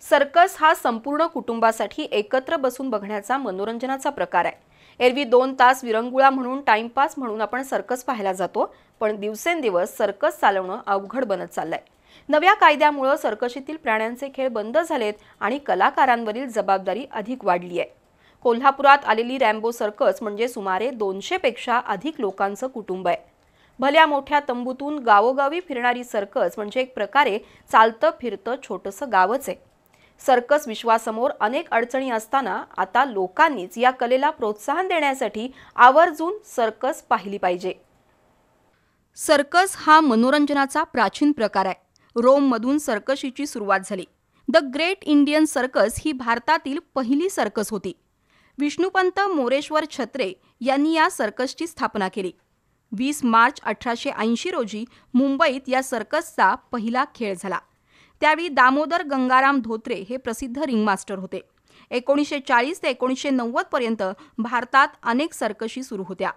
circus हा संपूर्ण कुटुंबासाठी एकत्र बसून बघण्याचा मनोरंजनाचा प्रकार आहे एरवी दोन तास विरंगुळा म्हणून टाइमपास म्हणून आपण सर्कस पाहायला जातो पण दिवसेंदिवस सर्कस चालवणं अवघड बनत चाललंय नव्या कायद्यामुळं सर्कशीतील प्राण्यांचे खेळ बंद झालेत आणि कलाकारांवरील जबाबदारी अधिक वाढली आहे कोल्हापुरात आलेली रॅम्बो सर्कस म्हणजे सुमारे दोनशेपेक्षा अधिक लोकांचं कुटुंब आहे भल्या मोठ्या तंबूतून गावोगावी फिरणारी सर्कस म्हणजे एक प्रकारे चालतं फिरतं छोटंसं गावच आहे सर्कस विश्वासमोर अनेक अडचणी असताना आता लोकांनीच या कलेला प्रोत्साहन देण्यासाठी आवर्जून सर्कस पाहिली पाहिजे सर्कस हा मनोरंजनाचा प्राचीन प्रकार आहे रोममधून सर्कशीची सुरुवात झाली द ग्रेट इंडियन सर्कस ही भारतातील पहिली सर्कस होती विष्णुपंत मोरेश्वर छत्रे यांनी या सर्कसची स्थापना केली वीस मार्च अठराशे ऐंशी रोजी मुंबईत या सर्कसचा पहिला खेळ झाला त्यावेळी दामोदर गंगाराम धोत्रे हे प्रसिद्ध रिंगमास्टर होते एकोणीसशे चाळीस ते एकोणीसशे नव्वदपर्यंत भारतात अनेक सर्कशी सुरू होत्या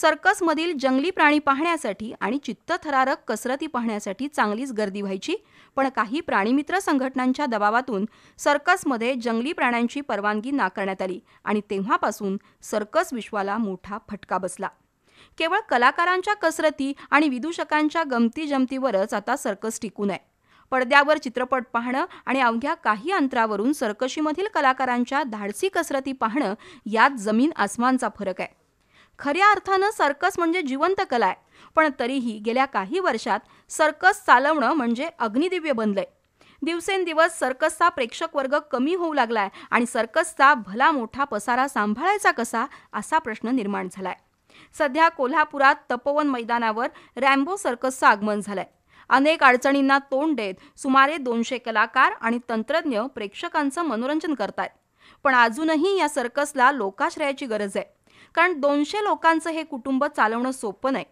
सर्कसमधील जंगली प्राणी पाहण्यासाठी आणि चित्तथरारक कसरती पाहण्यासाठी चांगलीच गर्दी व्हायची पण काही प्राणीमित्र संघटनांच्या दबावातून सर्कसमध्ये जंगली प्राण्यांची परवानगी नाकारण्यात आली आणि तेव्हापासून सर्कस विश्वाला मोठा फटका बसला केवळ कलाकारांच्या कसरती आणि विदूषकांच्या गमती जमतीवरच आता सर्कस टिकून आहे पडद्यावर चित्रपट पाहणं आणि अवघ्या काही अंतरावरून सरकशीमधील कलाकारांच्या धाडसी कसरती पाहणं यात जमीन आसमानचा फरक आहे खऱ्या अर्थानं सर्कस म्हणजे जिवंत कला आहे पण तरीही गेल्या काही वर्षात सर्कस चालवणं म्हणजे अग्निदिव्य बनलंय दिवसेंदिवस सर्कसचा प्रेक्षक वर्ग कमी होऊ लागलाय आणि सर्कसचा भला मोठा पसारा सांभाळायचा कसा असा प्रश्न निर्माण झालाय सध्या कोल्हापुरात तपोवन मैदानावर रॅम्बो सर्कसचं आगमन झालंय अनेक अडचणींना तोंड देत सुमारे दोनशे कलाकार आणि तंत्रज्ञ प्रेक्षकांचं मनोरंजन करतात पण अजूनही या सर्कसला लोकाश्रयाची गरज आहे कारण दोनशे लोकांचं हे कुटुंब चालवणं सोपं नाही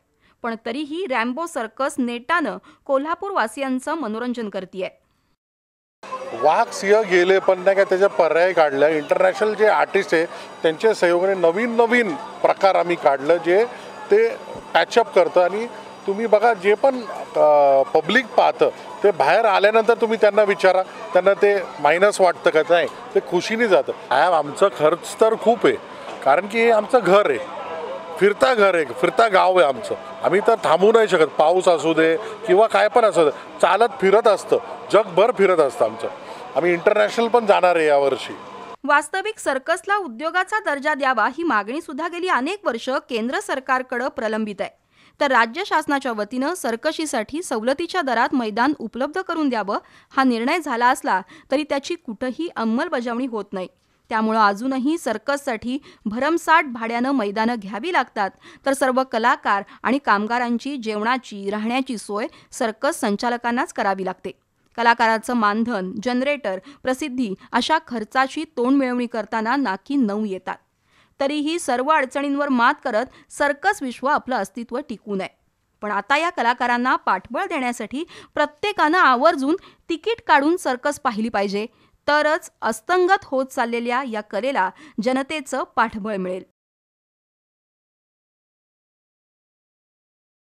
पण तरीही रॅम्बो सर्कस नेटानं कोल्हापूरवासियांचं मनोरंजन करते वाघ सिंह गेले पण नाही त्याच्या पर्याय काढलं इंटरनॅशनल जे आर्टिस्ट आहे त्यांच्या सहयोगाने नवीन नवीन प्रकार आम्ही काढलं जे ते टॅचअप करतं आणि तुम्ही बघा जे पण पब्लिक पाहतं ते बाहेर आल्यानंतर तुम्ही त्यांना विचारा त्यांना ते मायनस वाटतं का नाही ते खुशीने जातं ॲब आमचा खर्च तर खूप आहे कारण की हे आमचं घर आहे फिरता घर आहे फिरता गाव आहे आमचं आम्ही तर थांबू नाही शकत पाऊस असू दे किंवा काय पण असू दे चालत फिरत असतं जगभर फिरत असतं आमचं आम्ही इंटरनॅशनल पण जाणार आहे यावर्षी वास्तविक सर्कसला उद्योगाचा दर्जा द्यावा ही मागणी सुद्धा गेली अनेक वर्ष केंद्र सरकारकडे प्रलंबित आहे तर राज्य शासनाच्या वतीनं सरकशीसाठी सवलतीच्या दरात मैदान उपलब्ध करून द्यावं हा निर्णय झाला असला तरी त्याची कुठंही अंमलबजावणी होत नाही त्यामुळं अजूनही सर्कससाठी भरमसाठ भाड्यानं मैदानं घ्यावी लागतात तर सर्व कलाकार आणि कामगारांची जेवणाची राहण्याची सोय सर्कस संचालकांनाच करावी लागते कलाकाराचं मानधन जनरेटर प्रसिद्धी अशा खर्चाची मिळवणी करताना नाकी नऊ येतात तरीही सर्व अडचणींवर मात करत सर्कस विश्व आपलं अस्तित्व टिकू नये पण आता या कलाकारांना पाठबळ देण्यासाठी प्रत्येकानं आवर्जून तिकीट काढून सर्कस पाहिली पाहिजे तरच अस्तंगत होत चाललेल्या या कलेला जनतेचं पाठबळ मिळेल